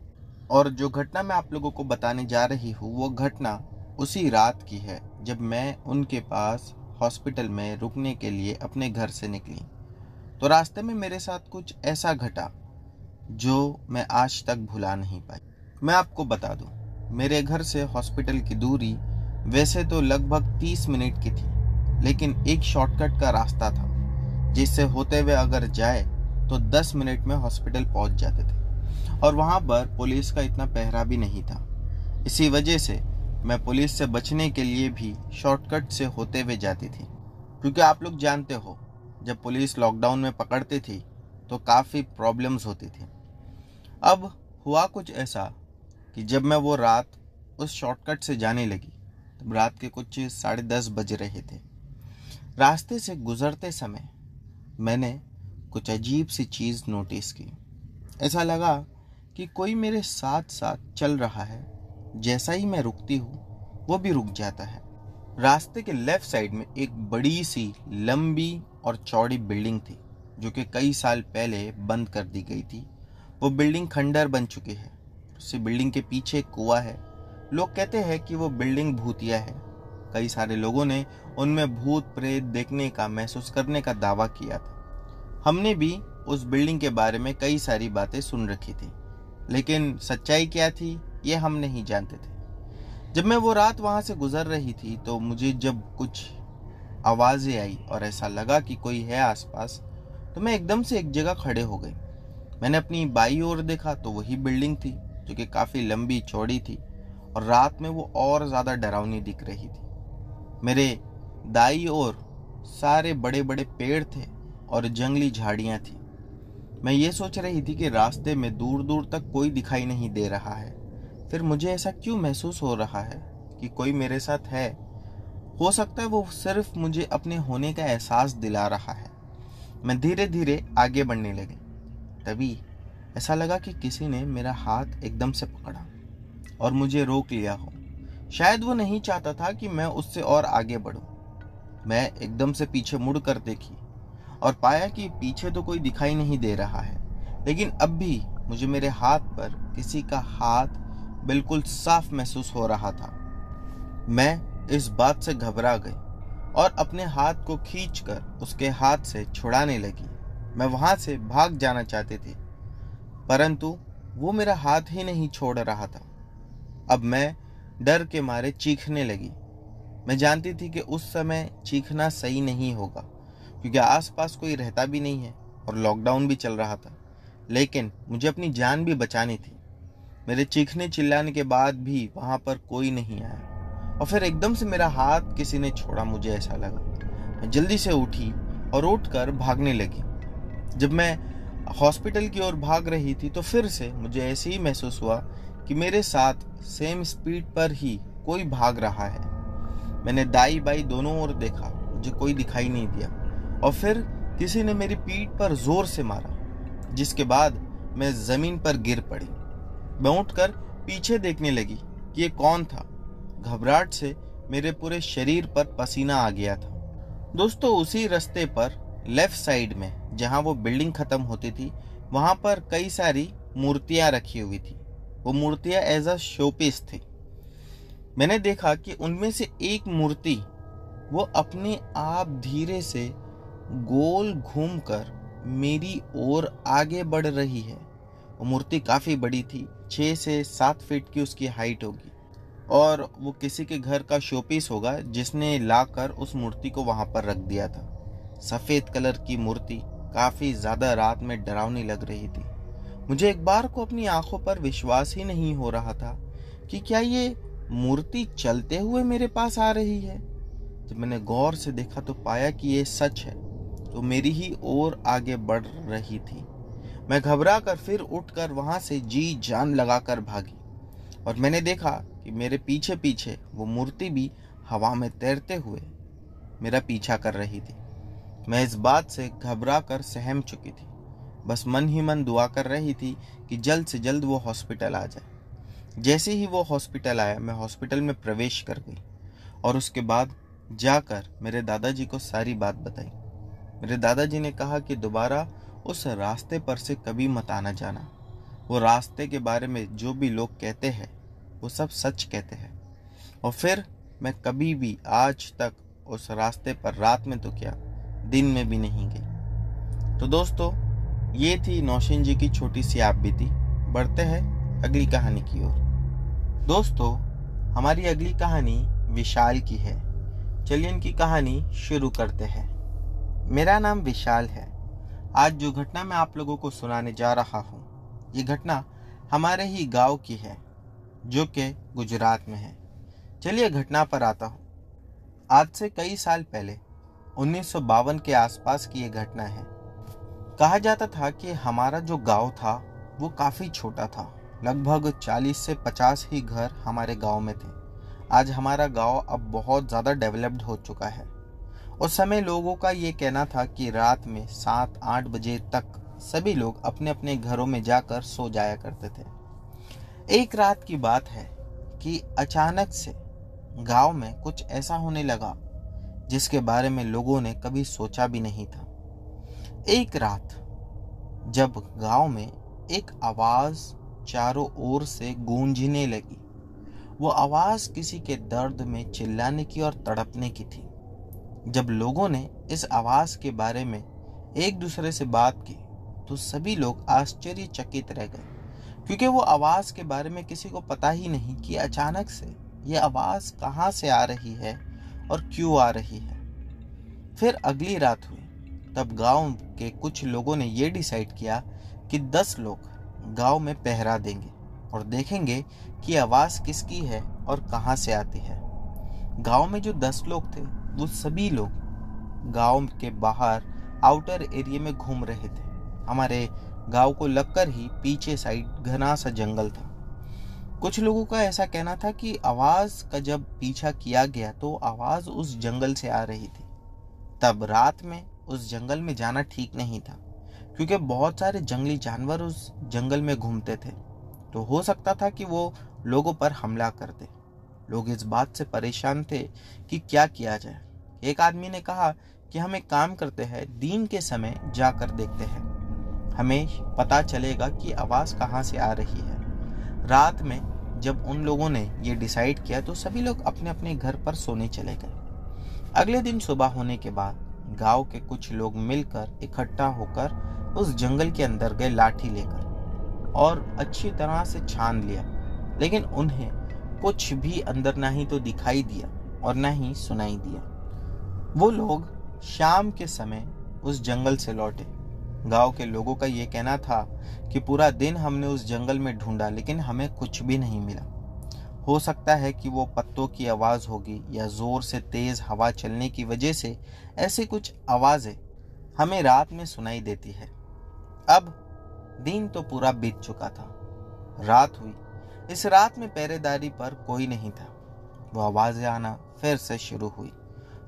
और जो घटना मैं आप लोगों को बताने जा रही हूँ वो घटना उसी रात की है जब मैं उनके पास हॉस्पिटल में रुकने के लिए अपने घर से निकली तो रास्ते में मेरे साथ कुछ ऐसा घटा जो मैं आज तक भुला नहीं पाई मैं आपको बता दूं मेरे घर से हॉस्पिटल की दूरी वैसे तो लगभग तीस मिनट की थी लेकिन एक शॉर्टकट का रास्ता था जिससे होते हुए अगर जाए तो दस मिनट में हॉस्पिटल पहुंच जाते थे और वहां पर पुलिस का इतना पहरा भी नहीं था इसी वजह से मैं पुलिस से बचने के लिए भी शॉर्टकट से होते हुए जाती थी क्योंकि आप लोग जानते हो जब पुलिस लॉकडाउन में पकड़ती थी तो काफ़ी प्रॉब्लम्स होती थी अब हुआ कुछ ऐसा कि जब मैं वो रात उस शॉर्टकट से जाने लगी तब रात के कुछ साढ़े दस बज रहे थे रास्ते से गुजरते समय मैंने कुछ अजीब सी चीज़ नोटिस की ऐसा लगा कि कोई मेरे साथ साथ चल रहा है जैसा ही मैं रुकती हूँ वो भी रुक जाता है रास्ते के लेफ्ट साइड में एक बड़ी सी लंबी और चौड़ी बिल्डिंग थी जो कि कई साल पहले बंद कर दी गई थी वो बिल्डिंग खंडर बन चुकी है उसी बिल्डिंग के पीछे एक कुआ है लोग कहते हैं कि वो बिल्डिंग भूतिया है कई सारे लोगों ने उनमें भूत प्रेत देखने का महसूस करने का दावा किया था हमने भी उस बिल्डिंग के बारे में कई सारी बातें सुन रखी थी लेकिन सच्चाई क्या थी ये हम नहीं जानते थे जब मैं वो रात वहाँ से गुजर रही थी तो मुझे जब कुछ आवाज़ें आई और ऐसा लगा कि कोई है आसपास तो मैं एकदम से एक जगह खड़े हो गई मैंने अपनी बाई ओर देखा तो वही बिल्डिंग थी जो कि काफ़ी लंबी चौड़ी थी और रात में वो और ज़्यादा डरावनी दिख रही थी मेरे दाई ओर सारे बड़े बड़े पेड़ थे और जंगली झाड़ियाँ थी मैं ये सोच रही थी कि रास्ते में दूर दूर तक कोई दिखाई नहीं दे रहा है फिर मुझे ऐसा क्यों महसूस हो रहा है कि कोई मेरे साथ है हो सकता है वो सिर्फ मुझे अपने होने का एहसास दिला रहा है मैं धीरे धीरे आगे बढ़ने लगी तभी ऐसा लगा कि किसी ने मेरा हाथ एकदम से पकड़ा और मुझे रोक लिया हो शायद वो नहीं चाहता था कि मैं उससे और आगे बढ़ूं। मैं एकदम से पीछे मुड़ कर देखी और पाया कि पीछे तो कोई दिखाई नहीं दे रहा है लेकिन अब भी मुझे मेरे हाथ पर किसी का हाथ बिल्कुल साफ महसूस हो रहा था मैं इस बात से घबरा गई और अपने हाथ को खींचकर उसके हाथ से छुड़ाने लगी मैं वहां से भाग जाना चाहती थी परंतु वो मेरा हाथ ही नहीं छोड़ रहा था अब मैं डर के मारे चीखने लगी मैं जानती थी कि उस समय चीखना सही नहीं होगा क्योंकि आसपास कोई रहता भी नहीं है और लॉकडाउन भी चल रहा था लेकिन मुझे अपनी जान भी बचानी थी मेरे चीखने चिल्लाने के बाद भी वहां पर कोई नहीं आया और फिर एकदम से मेरा हाथ किसी ने छोड़ा मुझे ऐसा लगा मैं जल्दी से उठी और कर भागने लगी जब मैं हॉस्पिटल की ओर भाग रही थी तो फिर से मुझे ऐसे ही महसूस हुआ कि मेरे साथ सेम स्पीड पर ही कोई भाग रहा है मैंने दाई बाई दोनों ओर देखा मुझे कोई दिखाई नहीं दिया और फिर किसी ने मेरी पीठ पर जोर से मारा जिसके बाद मैं जमीन पर गिर पड़ी बौट कर पीछे देखने लगी कि ये कौन था घबराहट से मेरे पूरे शरीर पर पसीना आ गया था दोस्तों उसी रास्ते पर लेफ्ट साइड में जहाँ वो बिल्डिंग खत्म होती थी वहाँ पर कई सारी मूर्तियाँ रखी हुई थी वो मूर्तियाँ एज अ शोपीस थी मैंने देखा कि उनमें से एक मूर्ति वो अपने आप धीरे से गोल घूमकर मेरी ओर आगे बढ़ रही है वो मूर्ति काफ़ी बड़ी थी छः से सात फीट की उसकी हाइट होगी और वो किसी के घर का शोपीस होगा जिसने लाकर उस मूर्ति को वहाँ पर रख दिया था सफ़ेद कलर की मूर्ति काफ़ी ज़्यादा रात में डरावनी लग रही थी मुझे एक बार को अपनी आंखों पर विश्वास ही नहीं हो रहा था कि क्या ये मूर्ति चलते हुए मेरे पास आ रही है जब मैंने गौर से देखा तो पाया कि ये सच है तो मेरी ही ओर आगे बढ़ रही थी मैं घबरा कर फिर उठ कर वहाँ से जी जान लगाकर भागी और मैंने देखा कि मेरे पीछे पीछे वो मूर्ति भी हवा में तैरते हुए मेरा पीछा कर रही थी मैं इस बात से घबरा कर सहम चुकी थी बस मन ही मन दुआ कर रही थी कि जल्द से जल्द वो हॉस्पिटल आ जाए जैसे ही वो हॉस्पिटल आया मैं हॉस्पिटल में प्रवेश कर गई और उसके बाद जाकर मेरे दादाजी को सारी बात बताई मेरे दादाजी ने कहा कि दोबारा उस रास्ते पर से कभी मत आना जाना वो रास्ते के बारे में जो भी लोग कहते हैं वो सब सच कहते हैं और फिर मैं कभी भी आज तक उस रास्ते पर रात में तो क्या दिन में भी नहीं गई तो दोस्तों ये थी नौशिन जी की छोटी सी आप थी बढ़ते हैं अगली कहानी की ओर दोस्तों हमारी अगली कहानी विशाल की है चलिए इनकी कहानी शुरू करते हैं मेरा नाम विशाल है आज जो घटना मैं आप लोगों को सुनाने जा रहा हूँ ये घटना हमारे ही गांव की है जो कि गुजरात में है चलिए घटना पर आता हूँ आज से कई साल पहले उन्नीस के आसपास की ये घटना है कहा जाता था कि हमारा जो गांव था वो काफ़ी छोटा था लगभग 40 से 50 ही घर हमारे गांव में थे आज हमारा गांव अब बहुत ज़्यादा डेवलप्ड हो चुका है उस समय लोगों का ये कहना था कि रात में सात आठ बजे तक सभी लोग अपने अपने घरों में जाकर सो जाया करते थे एक रात की बात है कि अचानक से गांव में कुछ ऐसा होने लगा जिसके बारे में लोगों ने कभी सोचा भी नहीं था एक रात जब गांव में एक आवाज चारों ओर से गूंजने लगी वो आवाज किसी के दर्द में चिल्लाने की और तड़पने की थी जब लोगों ने इस आवाज़ के बारे में एक दूसरे से बात की तो सभी लोग आश्चर्यचकित रह गए क्योंकि वो आवाज़ के बारे में किसी को पता ही नहीं कि अचानक से ये आवाज़ कहाँ से आ रही है और क्यों आ रही है फिर अगली रात हुई तब गांव के कुछ लोगों ने ये डिसाइड किया कि दस लोग गांव में पहरा देंगे और देखेंगे कि आवाज़ किसकी है और कहाँ से आती है गांव में जो दस लोग थे वो सभी लोग गांव के बाहर आउटर एरिया में घूम रहे थे हमारे गांव को लगकर ही पीछे साइड घना सा जंगल था कुछ लोगों का ऐसा कहना था कि आवाज़ का जब पीछा किया गया तो आवाज़ उस जंगल से आ रही थी तब रात में उस जंगल में जाना ठीक नहीं था क्योंकि बहुत सारे जंगली जानवर उस जंगल में घूमते थे तो हो सकता था कि वो लोगों पर हमला करते लोग इस बात से परेशान थे कि क्या किया जाए एक आदमी ने कहा कि हम एक काम करते हैं दिन के समय जाकर देखते हैं हमें पता चलेगा कि आवाज़ कहाँ से आ रही है रात में जब उन लोगों ने ये डिसाइड किया तो सभी लोग अपने अपने घर पर सोने चले गए अगले दिन सुबह होने के बाद गांव के कुछ लोग मिलकर इकट्ठा होकर उस जंगल के अंदर गए लाठी लेकर और अच्छी तरह से छान लिया लेकिन उन्हें कुछ भी अंदर ना ही तो दिखाई दिया और ना ही सुनाई दिया वो लोग शाम के समय उस जंगल से लौटे गांव के लोगों का ये कहना था कि पूरा दिन हमने उस जंगल में ढूंढा लेकिन हमें कुछ भी नहीं मिला हो सकता है कि वो पत्तों की आवाज़ होगी या ज़ोर से तेज़ हवा चलने की वजह से ऐसी कुछ आवाज़ें हमें रात में सुनाई देती है अब दिन तो पूरा बीत चुका था रात हुई इस रात में पहरेदारी पर कोई नहीं था वो आवाज़ें आना फिर से शुरू हुई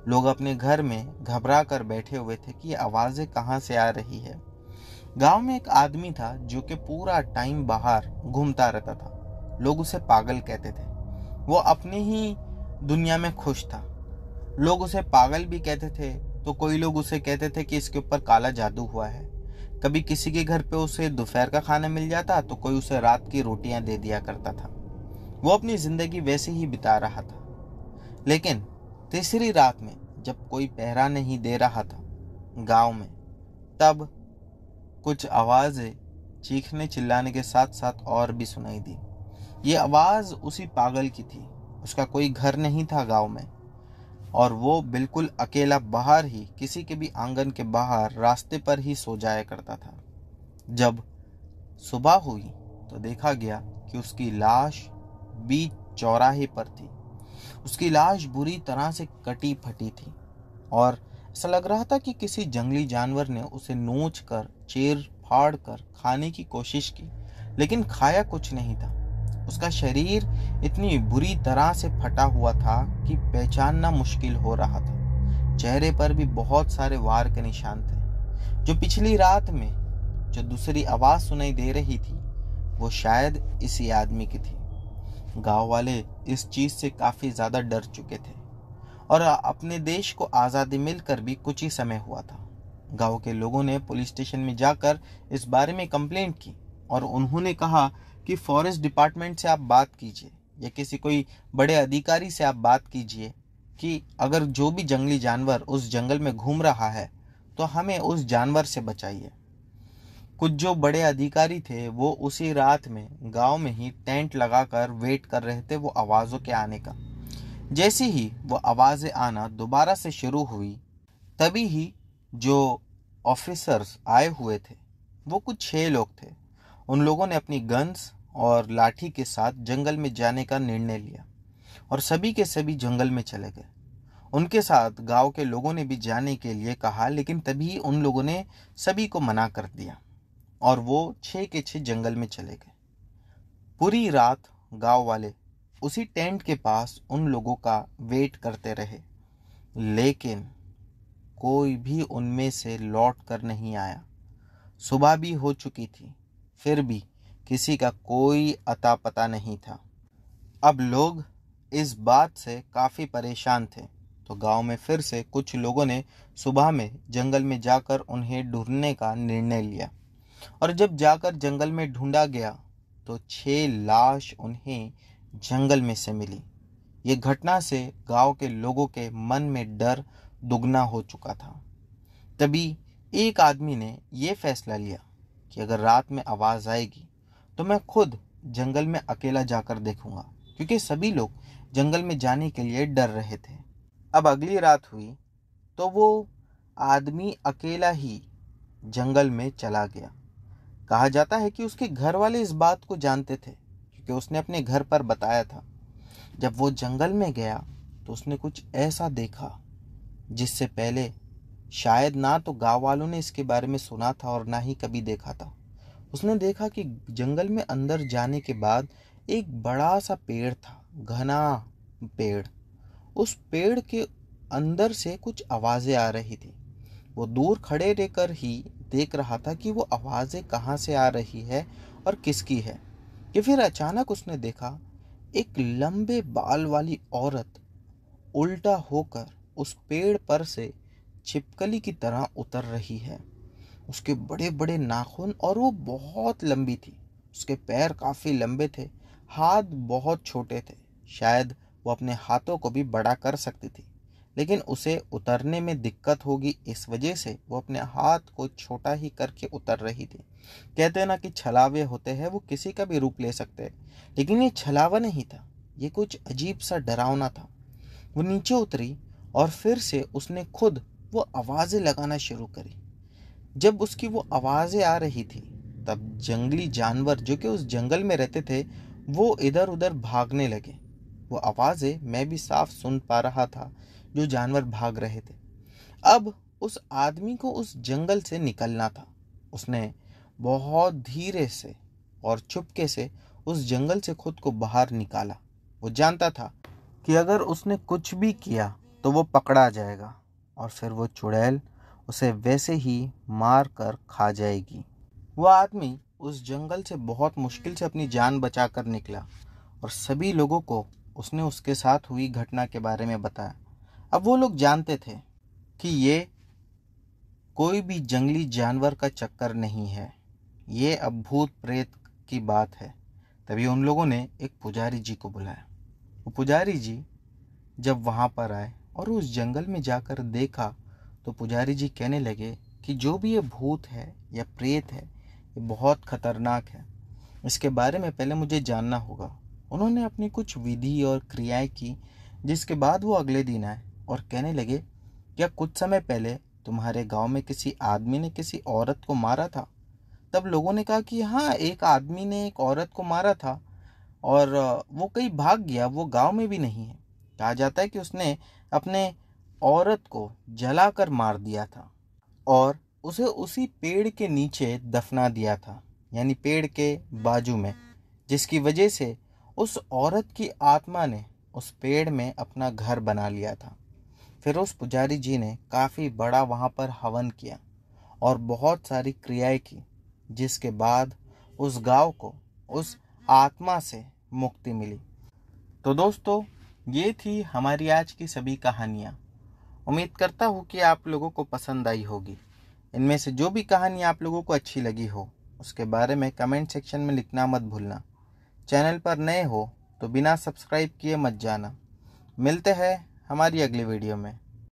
लोग अपने घर में घबरा कर बैठे हुए थे कि आवाज़ें कहाँ से आ रही है गांव में एक आदमी था जो कि पूरा टाइम बाहर घूमता रहता था लोग उसे पागल कहते थे वो अपनी ही दुनिया में खुश था लोग उसे पागल भी कहते थे तो कोई लोग उसे कहते थे कि इसके ऊपर काला जादू हुआ है कभी किसी के घर पे उसे दोपहर का खाना मिल जाता तो कोई उसे रात की रोटियां दे दिया करता था वो अपनी ज़िंदगी वैसे ही बिता रहा था लेकिन तीसरी रात में जब कोई पहरा नहीं दे रहा था गांव में तब कुछ आवाज़ें चीखने चिल्लाने के साथ साथ और भी सुनाई दी ये आवाज़ उसी पागल की थी उसका कोई घर नहीं था गांव में और वो बिल्कुल अकेला बाहर ही किसी के भी आंगन के बाहर रास्ते पर ही सो जाया करता था जब सुबह हुई तो देखा गया कि उसकी लाश बीच चौराहे पर थी उसकी लाश बुरी तरह से कटी फटी थी और ऐसा लग रहा था कि किसी जंगली जानवर ने उसे नोच कर चेर फाड़ कर खाने की कोशिश की लेकिन खाया कुछ नहीं था उसका शरीर इतनी बुरी तरह से फटा हुआ था कि पहचानना मुश्किल हो रहा था चेहरे पर भी बहुत सारे वार के निशान थे जो पिछली रात में जो दूसरी आवाज़ सुनाई दे रही थी वो शायद इसी आदमी की थी गांव वाले इस चीज़ से काफ़ी ज़्यादा डर चुके थे और अपने देश को आज़ादी मिलकर भी कुछ ही समय हुआ था गांव के लोगों ने पुलिस स्टेशन में जाकर इस बारे में कंप्लेंट की और उन्होंने कहा कि फॉरेस्ट डिपार्टमेंट से आप बात कीजिए या किसी कोई बड़े अधिकारी से आप बात कीजिए कि अगर जो भी जंगली जानवर उस जंगल में घूम रहा है तो हमें उस जानवर से बचाइए कुछ जो बड़े अधिकारी थे वो उसी रात में गांव में ही टेंट लगाकर वेट कर रहे थे वो आवाज़ों के आने का जैसे ही वो आवाज़ें आना दोबारा से शुरू हुई तभी ही जो ऑफिसर्स आए हुए थे वो कुछ छः लोग थे उन लोगों ने अपनी गन्स और लाठी के साथ जंगल में जाने का निर्णय लिया और सभी के सभी जंगल में चले गए उनके साथ गांव के लोगों ने भी जाने के लिए कहा लेकिन तभी उन लोगों ने सभी को मना कर दिया और वो छः के छः जंगल में चले गए पूरी रात गांव वाले उसी टेंट के पास उन लोगों का वेट करते रहे लेकिन कोई भी उनमें से लौट कर नहीं आया सुबह भी हो चुकी थी फिर भी किसी का कोई अता पता नहीं था अब लोग इस बात से काफ़ी परेशान थे तो गांव में फिर से कुछ लोगों ने सुबह में जंगल में जाकर उन्हें ढूंढने का निर्णय लिया और जब जाकर जंगल में ढूंढा गया तो छः लाश उन्हें जंगल में से मिली ये घटना से गांव के लोगों के मन में डर दुगना हो चुका था तभी एक आदमी ने ये फैसला लिया कि अगर रात में आवाज़ आएगी तो मैं खुद जंगल में अकेला जाकर देखूंगा क्योंकि सभी लोग जंगल में जाने के लिए डर रहे थे अब अगली रात हुई तो वो आदमी अकेला ही जंगल में चला गया कहा जाता है कि उसके घर वाले इस बात को जानते थे क्योंकि उसने अपने घर पर बताया था जब वो जंगल में गया तो उसने कुछ ऐसा देखा जिससे पहले शायद ना तो गांव वालों ने इसके बारे में सुना था और ना ही कभी देखा था उसने देखा कि जंगल में अंदर जाने के बाद एक बड़ा सा पेड़ था घना पेड़ उस पेड़ के अंदर से कुछ आवाज़ें आ रही थी वो दूर खड़े रहकर ही देख रहा था कि वो आवाज़ें कहाँ से आ रही है और किसकी है कि फिर अचानक उसने देखा एक लंबे बाल वाली औरत उल्टा होकर उस पेड़ पर से छिपकली की तरह उतर रही है उसके बड़े बड़े नाखून और वो बहुत लंबी थी उसके पैर काफ़ी लंबे थे हाथ बहुत छोटे थे शायद वो अपने हाथों को भी बड़ा कर सकती थी लेकिन उसे उतरने में दिक्कत होगी इस वजह से वो अपने हाथ को छोटा ही करके उतर रही थी कहते हैं ना कि छलावे होते हैं वो किसी का भी रूप ले सकते हैं लेकिन ये छलावा नहीं था ये कुछ अजीब सा डरावना था वो नीचे उतरी और फिर से उसने खुद वो आवाज़ें लगाना शुरू करी जब उसकी वो आवाज़ें आ रही थी तब जंगली जानवर जो कि उस जंगल में रहते थे वो इधर उधर भागने लगे वो आवाज़ें मैं भी साफ सुन पा रहा था जो जानवर भाग रहे थे अब उस आदमी को उस जंगल से निकलना था उसने बहुत धीरे से और चुपके से उस जंगल से खुद को बाहर निकाला वो जानता था कि अगर उसने कुछ भी किया तो वो पकड़ा जाएगा और फिर वो चुड़ैल उसे वैसे ही मार कर खा जाएगी वह आदमी उस जंगल से बहुत मुश्किल से अपनी जान बचा कर निकला और सभी लोगों को उसने उसके साथ हुई घटना के बारे में बताया अब वो लोग जानते थे कि ये कोई भी जंगली जानवर का चक्कर नहीं है ये अब भूत प्रेत की बात है तभी उन लोगों ने एक पुजारी जी को बुलाया वो पुजारी जी जब वहाँ पर आए और उस जंगल में जाकर देखा तो पुजारी जी कहने लगे कि जो भी ये भूत है या प्रेत है ये बहुत खतरनाक है इसके बारे में पहले मुझे जानना होगा उन्होंने अपनी कुछ विधि और क्रियाएं की जिसके बाद वो अगले दिन आए और कहने लगे क्या कुछ समय पहले तुम्हारे गांव में किसी आदमी ने किसी औरत को मारा था तब लोगों ने कहा कि हाँ एक आदमी ने एक औरत को मारा था और वो कहीं भाग गया वो गांव में भी नहीं है कहा जाता है कि उसने अपने औरत को जलाकर मार दिया था और उसे उसी पेड़ के नीचे दफना दिया था यानी पेड़ के बाजू में जिसकी वजह से उस औरत की आत्मा ने उस पेड़ में अपना घर बना लिया था फिर उस पुजारी जी ने काफ़ी बड़ा वहाँ पर हवन किया और बहुत सारी क्रियाएं की जिसके बाद उस गांव को उस आत्मा से मुक्ति मिली तो दोस्तों ये थी हमारी आज की सभी कहानियाँ उम्मीद करता हूँ कि आप लोगों को पसंद आई होगी इनमें से जो भी कहानी आप लोगों को अच्छी लगी हो उसके बारे में कमेंट सेक्शन में लिखना मत भूलना चैनल पर नए हो तो बिना सब्सक्राइब किए मत जाना मिलते हैं हमारी अगली वीडियो में